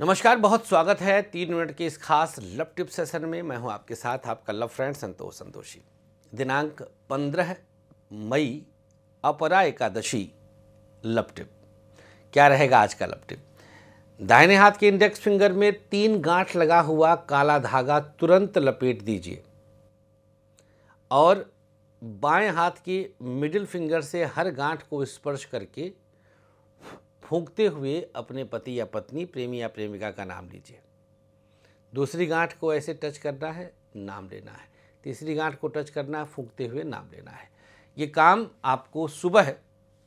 नमस्कार बहुत स्वागत है तीन मिनट के इस खास लव टिप सेशन में मैं हूं आपके साथ आपका लव फ्रेंड संतोष संतोषी दिनांक पंद्रह मई अपरा एकादशी लव टिप क्या रहेगा आज का लव टिप दाहिने हाथ के इंडेक्स फिंगर में तीन गांठ लगा हुआ काला धागा तुरंत लपेट दीजिए और बाएं हाथ की मिडिल फिंगर से हर गांठ को स्पर्श करके फूंकते हुए अपने पति या पत्नी प्रेमी या प्रेमिका का नाम लीजिए दूसरी गांठ को ऐसे टच करना है नाम लेना है तीसरी गांठ को टच करना है फूंकते हुए नाम लेना है ये काम आपको सुबह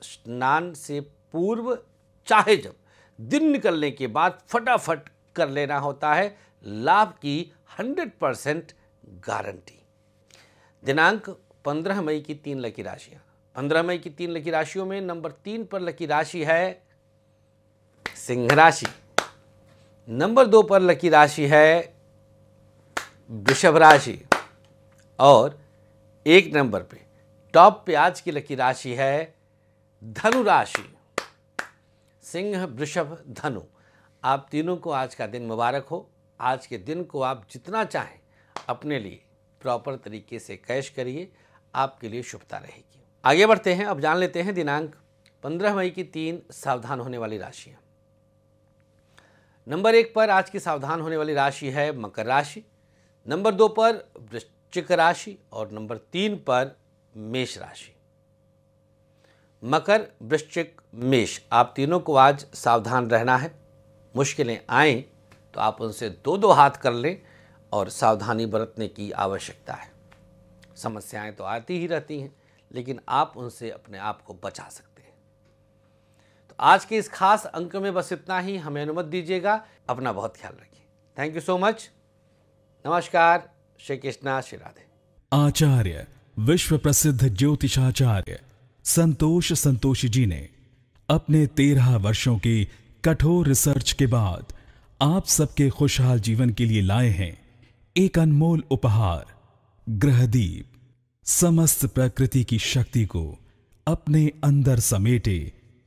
स्नान से पूर्व चाहे जब दिन निकलने के बाद फटाफट कर लेना होता है लाभ की 100 परसेंट गारंटी दिनांक 15 मई की तीन लकी राशियाँ 15 मई की तीन लकी राशियों में नंबर तीन पर लकी राशि है सिंह राशि नंबर दो पर लकी राशि है वृषभ राशि और एक नंबर पे टॉप पे आज की लकी राशि है धनु राशि सिंह वृषभ धनु आप तीनों को आज का दिन मुबारक हो आज के दिन को आप जितना चाहें अपने लिए प्रॉपर तरीके से कैश करिए आपके लिए शुभता रहेगी आगे बढ़ते हैं अब जान लेते हैं दिनांक 15 मई की तीन सावधान होने वाली राशियाँ नंबर एक पर आज की सावधान होने वाली राशि है मकर राशि नंबर दो पर वृश्चिक राशि और नंबर तीन पर मेष राशि मकर वृश्चिक मेष आप तीनों को आज सावधान रहना है मुश्किलें आए तो आप उनसे दो दो हाथ कर लें और सावधानी बरतने की आवश्यकता है समस्याएं तो आती ही रहती हैं लेकिन आप उनसे अपने आप को बचा सकते आज के इस खास अंक में बस इतना ही हमें अनुमति दीजिएगा अपना बहुत ख्याल रखिए थैंक यू सो मच नमस्कार श्री कृष्णा श्री राधे आचार्य विश्व प्रसिद्ध ज्योतिषाचार्य संतोष संतोषी जी ने अपने तेरह वर्षों की कठोर रिसर्च के बाद आप सबके खुशहाल जीवन के लिए लाए हैं एक अनमोल उपहार ग्रहदीप समस्त प्रकृति की शक्ति को अपने अंदर समेटे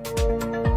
Música